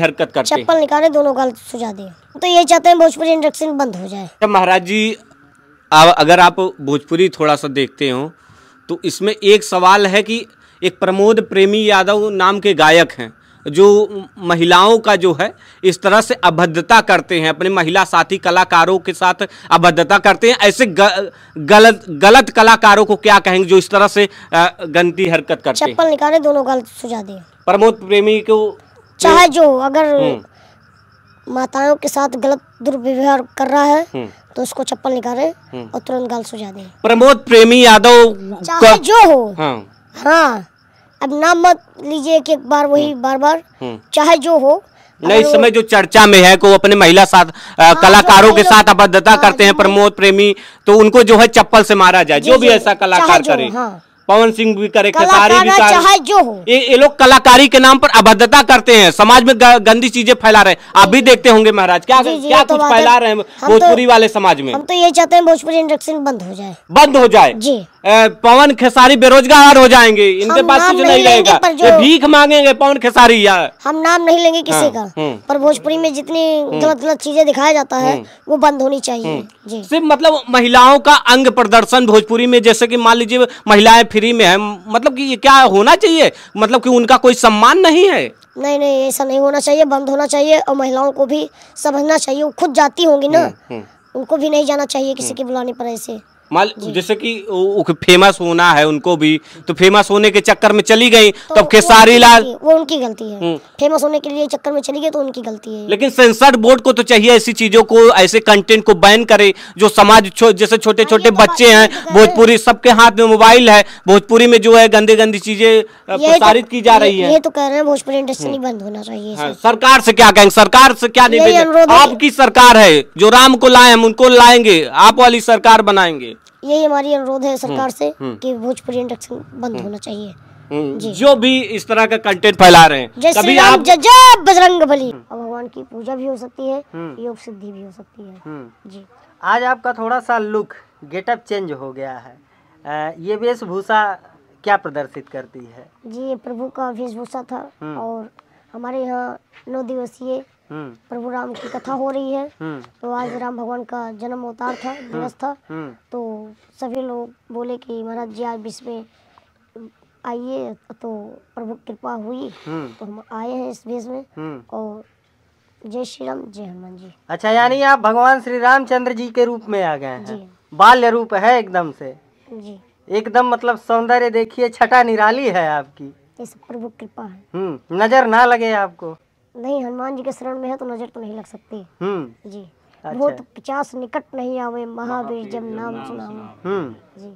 हरकत करते चप्पल निकाले दोनों गाल सुझा दे तो ये चाहते हैं भोजपुरी इंडक्शन बंद हो जाए महाराज जी अगर आप भोजपुरी थोड़ा सा देखते हो तो इसमें एक सवाल है कि एक प्रमोद प्रेमी यादव नाम के गायक हैं जो महिलाओं का जो है इस तरह से अभद्रता करते हैं अपने महिला साथी कलाकारों के साथ अभद्रता करते हैं ऐसे ग, गलत गलत कलाकारों को क्या कहेंगे जो इस तरह से गंदी हरकत करते हैं चप्पल निकाले दोनों गलत सुझा दे प्रमोद प्रेमी को चाहे जो अगर हम्म। माताओं के साथ गलत दुर्व्यवहार कर रहा है हम्म। तो उसको चप्पल निकाले हम्म। और तुरंत गाल सुझा दे प्रमोद प्रेमी यादव चाहे जो हो हाँ, हाँ अब नाम मत लीजिए कि एक बार वही बार बार चाहे जो हो नहीं इस समय जो चर्चा में है को अपने महिला साथ आ, हाँ, कलाकारों के साथ अभद्रता हाँ, करते हैं प्रमोद प्रेमी तो उनको जो है चप्पल से मारा जाए जो भी ऐसा कलाकार करे हाँ। पवन सिंह भी करे खेसारी भी करे चाहे जो हो ये ये लोग कलाकारी के नाम पर अभद्रता करते हैं समाज में गंदी चीजें फैला रहे हैं आप भी देखते होंगे महाराज क्या जी, जी, क्या तो कुछ फैला रहे हैं तो- भोजपुरी तो, वाले समाज में हम तो ये चाहते हैं भोजपुरी इंडक्शन बंद हो जाए बंद हो जाए जी पवन खेसारी बेरोजगार हो जाएंगे इनके पास कुछ तो नहीं रहेगा ये भीख मांगेंगे पवन खेसारी यार हम नाम नहीं लेंगे किसी हाँ, का हम्म। पर भोजपुरी में जितनी हम्म। गलत गलत चीजें दिखाया जाता है हम्म। वो बंद होनी चाहिए सिर्फ मतलब महिलाओं का अंग प्रदर्शन भोजपुरी में जैसे की मान लीजिए महिलाएं फ्री में है मतलब कि ये क्या होना चाहिए मतलब कि उनका कोई सम्मान नहीं है नहीं नहीं ऐसा नहीं होना चाहिए बंद होना चाहिए और महिलाओं को भी समझना चाहिए वो खुद जाती होंगी ना हम्म, हम्म। उनको भी नहीं जाना चाहिए किसी हम्म। के बुलाने पर ऐसे मान जैसे कि फेमस होना है उनको भी तो फेमस होने के चक्कर में चली गई तो, अब खेसारी लाल वो उनकी गलती है फेमस हम्म। होने के लिए चक्कर में चली गई तो उनकी गलती है लेकिन सेंसर बोर्ड को तो चाहिए ऐसी चीजों को ऐसे कंटेंट को बैन करे जो समाज जैसे छोटे छोटे हाँ, तो बच्चे हैं भोजपुरी सबके हाथ में मोबाइल है भोजपुरी में जो है गंदे गंदी चीजें तो- प्रसारित की जा रही है ये तो कह रहे हैं भोजपुरी इंडस्ट्री हम्म। बंद होना चाहिए हाँ, सरकार से क्या कहेंगे सरकार से क्या निवेदन आपकी सरकार है जो राम को लाए हम उनको लाएंगे आप वाली सरकार बनाएंगे यही हमारी अनुरोध है सरकार हम्म, से हम्म। कि भोजपुरी इंडक्शन बंद हम्म। होना चाहिए जो भी इस तरह का कंटेंट फैला रहे हैं कभी आप बजरंग बली भगवान की पूजा भी हो सकती है योग सिद्धि भी हो सकती है जी आज आपका थोड़ा सा लुक गेटअप चेंज हो गया है ये वेशभूषा क्या प्रदर्शित करती है जी ये प्रभु का वेशभूषा था और हमारे यहाँ नौ दिवसीय हम्म। प्रभु राम की कथा हो रही है हम्म। तो आज राम भगवान का जन्म अवतार था हम्म। दिवस था तो सभी लोग बोले कि महाराज जी आज विश्व में आइए तो प्रभु कृपा हुई तो हम आए हैं इस भेष में और जय श्री राम जय हनुमान जी अच्छा यानी आप भगवान श्री रामचंद्र जी के रूप में आ गए हैं बाल्य रूप है एकदम से जी एकदम मतलब सौंदर्य देखिए छटा निराली है आपकी इस प्रभु कृपा है नजर ना लगे आपको नहीं हनुमान जी के शरण में है तो नजर तो नहीं लग सकती हम्म। जी अच्छा। बहुत पचास निकट नहीं आवे महावीर जब नाम सुना हम्म।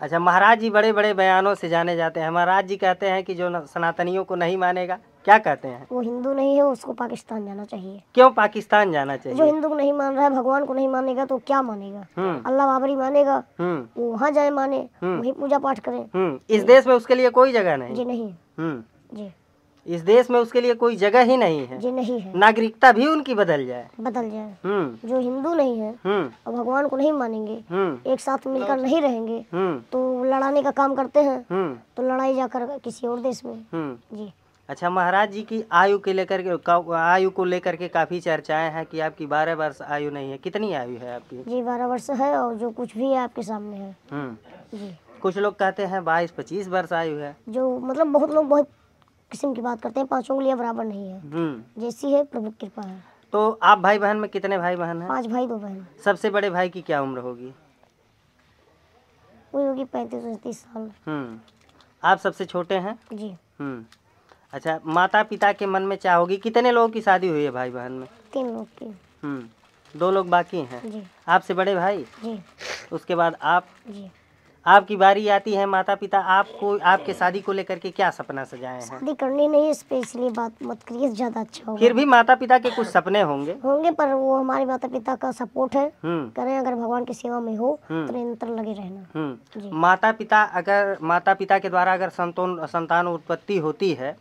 अच्छा महाराज जी बड़े बड़े बयानों से जाने जाते हैं महाराज जी कहते हैं कि जो सनातनियों को नहीं मानेगा क्या कहते हैं वो हिंदू नहीं है उसको पाकिस्तान जाना चाहिए क्यों पाकिस्तान जाना चाहिए जो हिंदू को नहीं मान रहा है भगवान को नहीं मानेगा तो क्या मानेगा हम्म। अल्लाह बाबरी मानेगा वो वहाँ जाए माने वही पूजा पाठ करे इस देश में उसके लिए कोई जगह नहीं जी नहीं जी इस देश में उसके लिए कोई जगह ही नहीं है जी नहीं है नागरिकता भी उनकी बदल जाए बदल जाए हम्म। जो हिंदू नहीं है हम्म। और भगवान को नहीं मानेंगे हम्म। एक साथ मिलकर नहीं रहेंगे तो लड़ाने का काम करते हैं तो लड़ाई जाकर किसी और देश में जी अच्छा महाराज जी की आयु के लेकर के आयु को लेकर के काफी चर्चाएं हैं कि आपकी बारह वर्ष आयु नहीं है कितनी आयु है आपकी जी बारह वर्ष है और जो कुछ भी है आपके सामने है जी कुछ लोग कहते हैं बाईस पच्चीस वर्ष आयु है जो मतलब बहुत लोग बहुत किस्म की बात करते हैं पांच उंगलियां बराबर नहीं है हम्म। जैसी है प्रभु कृपा है तो आप भाई बहन में कितने भाई बहन हैं पांच भाई दो बहन सबसे बड़े भाई की क्या उम्र होगी वही होगी पैंतीस उनतीस साल हम्म। आप सबसे छोटे हैं जी हम्म। अच्छा माता पिता के मन में क्या होगी कितने लोगों की शादी हुई है भाई बहन में तीन लोग की दो लोग बाकी हैं जी आपसे बड़े भाई जी उसके बाद आप जी आपकी बारी आती है माता पिता आपको आपके शादी को लेकर के क्या सपना सजाए शादी करनी नहीं है स्पेशली बात मत करिए ज्यादा अच्छा फिर भी माता पिता के कुछ सपने होंगे होंगे पर वो हमारे माता पिता का सपोर्ट है हम्म। करें अगर भगवान की सेवा में हो हम्म। तो निरंतर लगे रहना हम्म। माता पिता अगर माता पिता के द्वारा अगर संतोन संतान उत्पत्ति होती है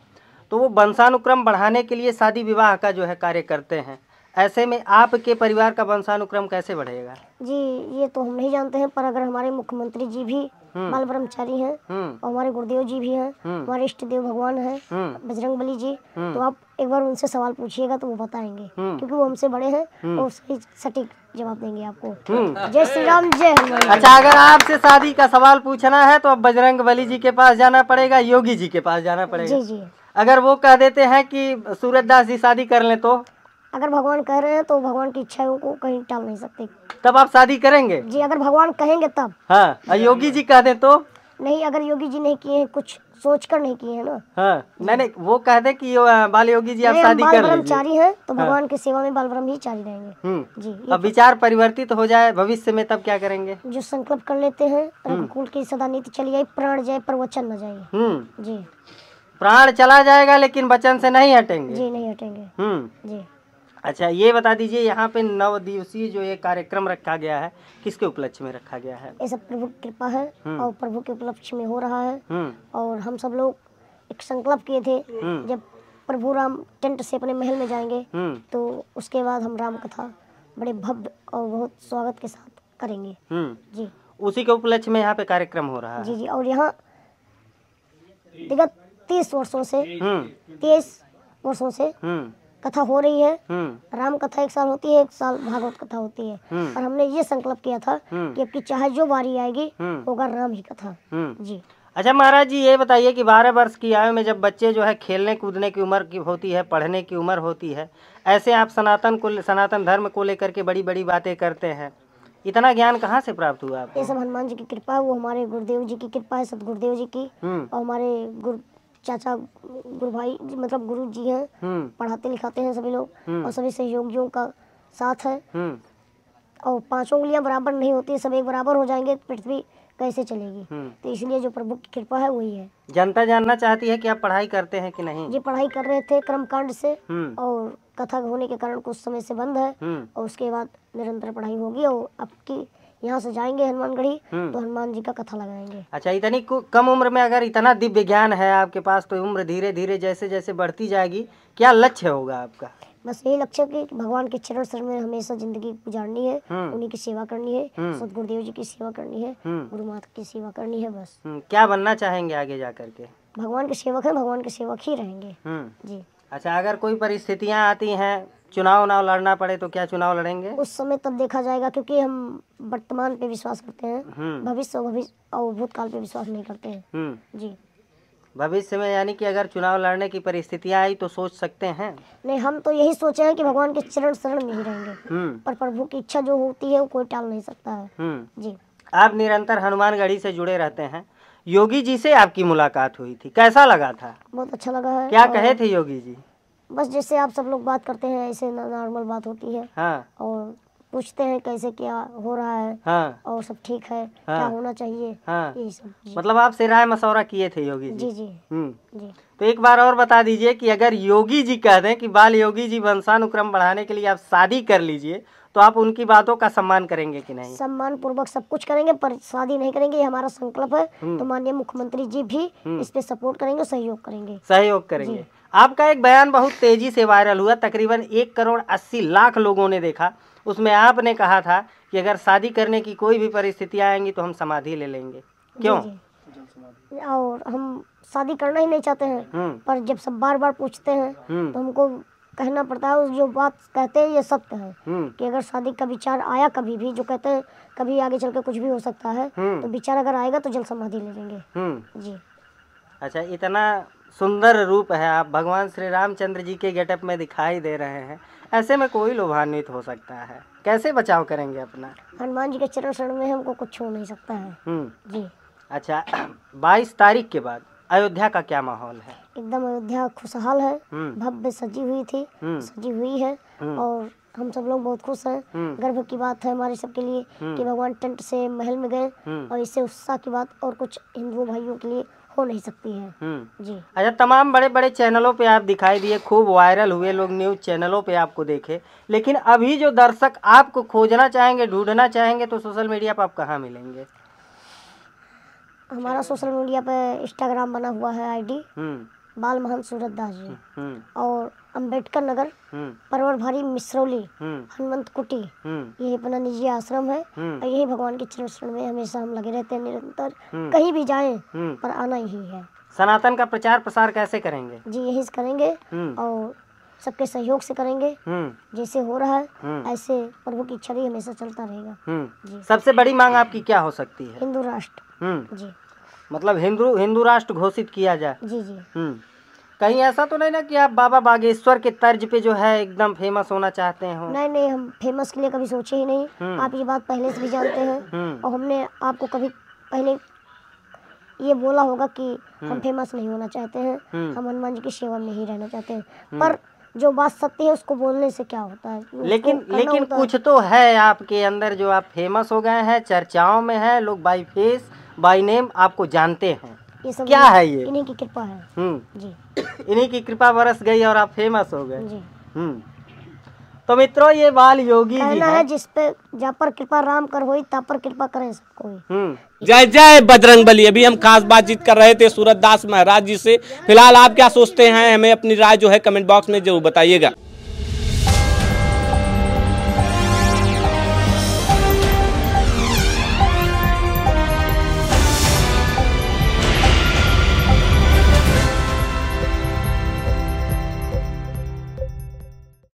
तो वो वंशानुक्रम बढ़ाने के लिए शादी विवाह का जो है कार्य करते हैं ऐसे में आपके परिवार का वंशानुक्रम कैसे बढ़ेगा जी ये तो हम नहीं जानते हैं पर अगर हमारे मुख्यमंत्री जी भी हम्म। बाल ब्रह्मचारी हैं हम्म। और हमारे गुरुदेव जी भी हैं हम्म। हमारे इष्ट देव भगवान हैं बजरंग बली जी तो आप एक बार उनसे सवाल पूछिएगा तो वो बताएंगे क्योंकि वो हमसे बड़े हैं और सही सटीक जवाब देंगे आपको जय श्री राम जय अच्छा अगर आपसे शादी का सवाल पूछना है तो आप बजरंग बली जी के पास जाना पड़ेगा योगी जी के पास जाना पड़ेगा जी जी अगर वो कह देते हैं कि सूरज दास जी शादी कर ले तो अगर भगवान कह रहे हैं तो भगवान की इच्छाओं को कहीं टाल नहीं सकते तब आप शादी करेंगे जी अगर भगवान कहेंगे तब हाँ योगी जी कह दे तो नहीं अगर योगी जी नहीं किए कुछ सोच कर नहीं किए है ना हाँ मैंने वो कह दे कि बाल योगी जी आप शादी कर ब्रह्मचारी हैं तो हाँ। भगवान हाँ। की सेवा में बाल ब्रह्म रहेंगे हम्म, जी अब तो- विचार परिवर्तित हो जाए भविष्य में तब क्या करेंगे जो संकल्प कर लेते हैं अनुकूल हम्म। की सदा नीति चली जाए प्राण जाए प्रवचन न जाए हम्म। जी प्राण चला जाएगा लेकिन वचन से नहीं हटेंगे जी नहीं हटेंगे जी अच्छा ये बता दीजिए यहाँ पे नव दिवसीय जो ये कार्यक्रम रखा गया है किसके उपलक्ष्य में रखा गया है ये सब प्रभु की कृपा है हम्म। और प्रभु के उपलक्ष्य में हो रहा है हम्म। और हम सब लोग एक संकल्प किए थे हम्म। जब प्रभु राम टेंट से अपने महल में जाएंगे तो उसके बाद हम राम कथा बड़े भव्य और बहुत स्वागत के साथ करेंगे जी उसी के उपलक्ष्य में यहाँ पे कार्यक्रम हो रहा है जी जी और यहाँ विगत तीस वर्षों से तेईस वर्षों से कथा हो रही है हम्म। राम कथा एक साल होती है एक साल भागवत कथा होती है हम्म। और हमने ये संकल्प किया था कि आपकी हम्म। चाहे जो बारी आएगी होगा राम ही कथा जी अच्छा महाराज जी ये बताइए कि बारह वर्ष की आयु में जब बच्चे जो है खेलने कूदने की उम्र की होती है पढ़ने की उम्र होती है ऐसे आप सनातन को सनातन धर्म को लेकर के बड़ी बड़ी बातें करते हैं इतना ज्ञान कहाँ से प्राप्त हुआ आपको? ये सब हनुमान जी की कृपा है वो हमारे गुरुदेव जी की कृपा है सब गुरुदेव जी की और हमारे गुरु चाचा गुरु भाई मतलब गुरु जी हैं हम्म। पढ़ाते लिखाते हैं सभी लोग हम्म। और सभी सहयोगियों का साथ है हम्म। और पांचों उंगलियां बराबर नहीं होती सब एक बराबर हो जाएंगे पृथ्वी कैसे चलेगी तो इसलिए जो प्रभु की कृपा है वही है जनता जानना चाहती है कि आप पढ़ाई करते हैं कि नहीं ये पढ़ाई कर रहे थे कर्म कांड से और कथा होने के कारण कुछ समय से बंद है और उसके बाद निरंतर पढ़ाई होगी और आपकी यहाँ से जाएंगे हनुमानगढ़ी हम्म। तो हनुमान जी का कथा लगाएंगे अच्छा इतनी कम उम्र में अगर इतना दिव्य ज्ञान है आपके पास तो उम्र धीरे धीरे जैसे जैसे बढ़ती जाएगी क्या लक्ष्य होगा आपका बस यही लक्ष्य कि भगवान के चरण सर में हमेशा जिंदगी गुजारनी है हम्म। उन्हीं की सेवा करनी है हम्म। सत गुरुदेव जी की सेवा करनी है गुरु माता की सेवा करनी है बस क्या बनना चाहेंगे आगे जा करके भगवान के सेवक है भगवान के सेवक ही रहेंगे जी अच्छा अगर कोई परिस्थितियाँ आती हैं चुनाव उनाव लड़ना पड़े तो क्या चुनाव लड़ेंगे उस समय तब देखा जाएगा क्योंकि हम वर्तमान पे विश्वास करते हैं हम्म। भविष्य भविष्य और भूतकाल पे विश्वास नहीं करते हैं हम्म। जी भविष्य में यानी कि अगर चुनाव लड़ने की परिस्थितियाँ आई तो सोच सकते हैं नहीं हम तो यही सोचे हैं कि भगवान के चरण शरण में ही रहेंगे हम्म। पर प्रभु की इच्छा जो होती है वो कोई टाल नहीं सकता है जी आप निरंतर हनुमानगढ़ी से जुड़े रहते हैं योगी जी से आपकी मुलाकात हुई थी कैसा लगा था बहुत अच्छा लगा है क्या कहे थे योगी जी बस जैसे आप सब लोग बात करते हैं ऐसे नॉर्मल बात होती है हाँ। और पूछते हैं कैसे क्या हो रहा है हाँ। और सब ठीक है हाँ। क्या होना चाहिए हाँ। ये सब मतलब आपसे राय मशवरा किए थे योगी जी जी जी, हम्म। जी। तो एक बार और बता दीजिए कि अगर योगी जी कह दें कि बाल योगी जी वंशानुक्रम बढ़ाने के लिए आप शादी कर लीजिए तो आप उनकी बातों का सम्मान करेंगे कि नहीं सम्मान पूर्वक सब कुछ करेंगे पर शादी नहीं करेंगे ये हमारा संकल्प है हम्म। तो माननीय मुख्यमंत्री जी भी हम्म। इस पे सपोर्ट करेंगे सहयोग करेंगे सहयोग करेंगे आपका एक बयान बहुत तेज़ी से वायरल हुआ तकरीबन एक करोड़ अस्सी लाख लोगों ने देखा उसमें आपने कहा था कि अगर शादी करने की कोई भी परिस्थितियाँ आएंगी तो हम समाधि ले लेंगे क्यों जी। और हम शादी करना ही नहीं चाहते हैं हम्म। पर जब सब बार बार पूछते हैं हम्म। तो हमको कहना पड़ता है जो बात कहते हैं ये सत्य है हम्म। कि अगर शादी का विचार आया कभी भी जो कहते हैं कभी आगे चल के कुछ भी हो सकता है तो विचार अगर आएगा तो जल समाधि ले लेंगे जी अच्छा इतना सुंदर रूप है आप भगवान श्री रामचंद्र जी के गेटअप में दिखाई दे रहे हैं ऐसे में कोई लोभान्वित हो सकता है कैसे बचाव करेंगे अपना हनुमान जी के चरण शरण में हमको कुछ छू नहीं सकता है हम्म। जी अच्छा बाईस तारीख के बाद अयोध्या का क्या माहौल है एकदम अयोध्या खुशहाल है हम्म। भव्य सजी हुई थी हम्म। सजी हुई है और हम सब लोग बहुत खुश हैं गर्व की बात है हमारे सबके लिए कि भगवान टेंट से महल में गए और इससे उत्साह की बात और कुछ हिंदुओं भाइयों के लिए हो नहीं सकती है हम्म। जी अच्छा तमाम बड़े बड़े चैनलों पे आप दिखाई दिए खूब वायरल हुए लोग न्यूज़ चैनलों पे आपको देखे लेकिन अभी जो दर्शक आपको खोजना चाहेंगे ढूंढना चाहेंगे तो सोशल मीडिया पर आप कहाँ मिलेंगे हमारा सोशल मीडिया पे इंस्टाग्राम बना हुआ है आईडी हम्म। बाल महान सूरत दास जी हम्म। और अम्बेडकर नगर हम्म। परवर भारी मिश्रौली हम्म। हनुमंत कुटी हम्म। यही अपना निजी आश्रम है और यही भगवान के चरण में हमेशा हम लगे रहते हैं निरंतर कहीं भी जाए पर आना ही है सनातन का प्रचार प्रसार कैसे करेंगे जी यही करेंगे और सबके सहयोग से करेंगे जैसे हो रहा है ऐसे प्रभु की इच्छा भी हमेशा चलता रहेगा सबसे बड़ी मांग आपकी क्या हो सकती है हिंदू राष्ट्र जी मतलब हिंदू हिंदू राष्ट्र घोषित किया जाए जी जी कहीं ऐसा तो नहीं ना कि आप बाबा बागेश्वर के तर्ज पे जो है एकदम फेमस होना चाहते हो नहीं नहीं हम फेमस के लिए कभी सोचे ही नहीं हम्म। आप ये बात पहले से भी जानते हैं हम्म। और हमने आपको कभी पहले ये बोला होगा कि हम फेमस हम्म। नहीं होना चाहते हैं हम हनुमान जी की सेवा में ही रहना चाहते हैं पर जो बात सत्य है उसको बोलने से क्या होता है लेकिन लेकिन कुछ तो है आपके अंदर जो आप फेमस हो गए हैं चर्चाओं में है लोग बाई फेस बाई नेम आपको जानते हैं ये सब क्या है ये इन्हीं की कृपा है हम्म। जी इन्हीं की कृपा बरस गई और आप फेमस हो गए जी हम्म। तो मित्रों ये बाल योगी जी है, है जिस पे जहाँ पर कृपा राम कर हुई तब पर कृपा करें सबको हम्म। जय जय बजरंग बली अभी हम खास बातचीत कर रहे थे सूरत दास महाराज जी से फिलहाल आप क्या सोचते हैं हमें अपनी राय जो है कमेंट बॉक्स में जरूर बताइएगा